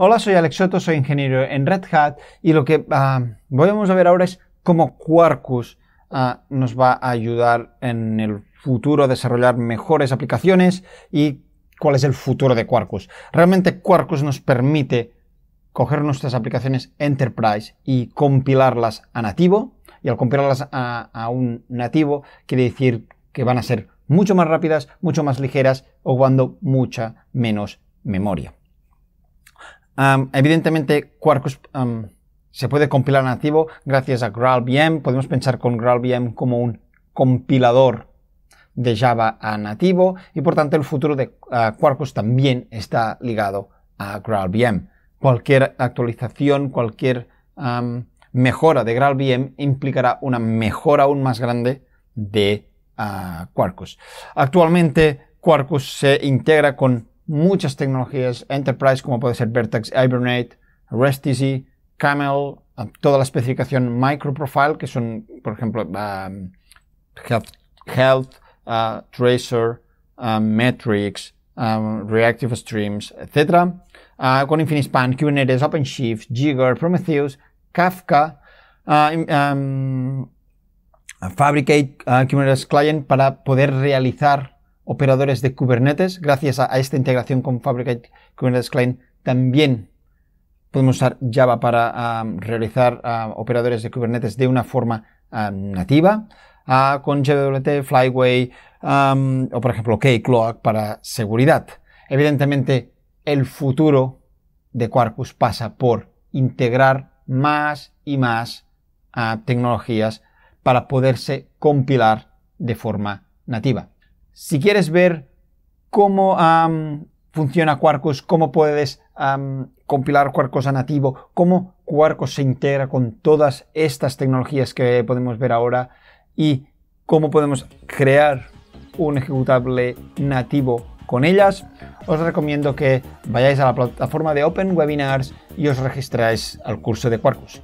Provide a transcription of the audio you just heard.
Hola, soy Alex Soto, soy ingeniero en Red Hat y lo que ah, vamos a ver ahora es cómo Quarkus ah, nos va a ayudar en el futuro a desarrollar mejores aplicaciones y cuál es el futuro de Quarkus. Realmente Quarkus nos permite coger nuestras aplicaciones Enterprise y compilarlas a nativo. Y al compilarlas a, un nativo quiere decir que van a ser mucho más rápidas, mucho más ligeras, o cuando mucha menos memoria evidentemente, Quarkus se puede compilar nativo gracias a GraalVM. Podemos pensar con GraalVM como un compilador de Java a nativo y por tanto el futuro de ah, Quarkus también está ligado a GraalVM. Cualquier actualización, cualquier mejora de GraalVM implicará una mejora aún más grande de ah, Quarkus. Actualmente Quarkus se integra con muchas tecnologías enterprise como puede ser Vertex Hibernate, REST Camel, toda la especificación microprofile que son, por ejemplo, um, Health, uh, Tracer, um, Metrics, um, Reactive Streams, etc. Uh, con InfiniSpan, Kubernetes, OpenShift, Jigger, Prometheus, Kafka, uh, Fabricate Kubernetes Client para poder realizar operadores de Kubernetes. Gracias a, esta integración con Fabricate Kubernetes Client también podemos usar Java para realizar operadores de Kubernetes de una forma nativa. Ah, con JWT, Flyway o por ejemplo Keycloak para seguridad. Evidentemente el futuro de Quarkus pasa por integrar más y más ah, tecnologías para poderse compilar de forma nativa si quieres ver cómo funciona Quarkus, cómo puedes compilar Quarkus a nativo, cómo Quarkus se integra con todas estas tecnologías que podemos ver ahora y cómo podemos crear un ejecutable nativo con ellas, os recomiendo que vayáis a la plataforma de Open Webinars y os registráis al curso de Quarkus.